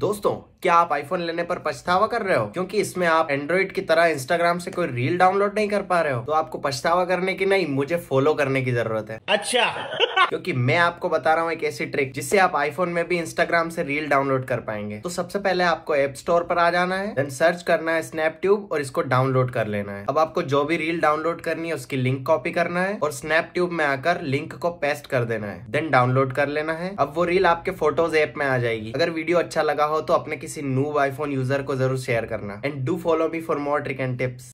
दोस्तों क्या आप आईफोन लेने पर पछतावा कर रहे हो क्योंकि इसमें आप एंड्रॉइड की तरह इंस्टाग्राम से कोई रील डाउनलोड नहीं कर पा रहे हो तो आपको पछतावा करने की नहीं मुझे फॉलो करने की जरूरत है अच्छा क्योंकि मैं आपको बता रहा हूँ एक ऐसी ट्रिक जिससे आप आईफोन में भी इंस्टाग्राम से रील डाउनलोड कर पाएंगे तो सबसे पहले आपको एप स्टोर पर आ जाना है देन सर्च करना है स्नैपट्यूब और इसको डाउनलोड कर लेना है अब आपको जो भी रील डाउनलोड करनी है उसकी लिंक कॉपी करना है और स्नैपट्यूब में आकर लिंक को पेस्ट कर देना है देन डाउनलोड कर लेना है अब वो रील आपके फोटोज एप में आ जाएगी अगर वीडियो अच्छा लगा लगा हो तो अपने किसी न्यू आईफोन यूजर को जरूर शेयर करना and do follow me for more trick and tips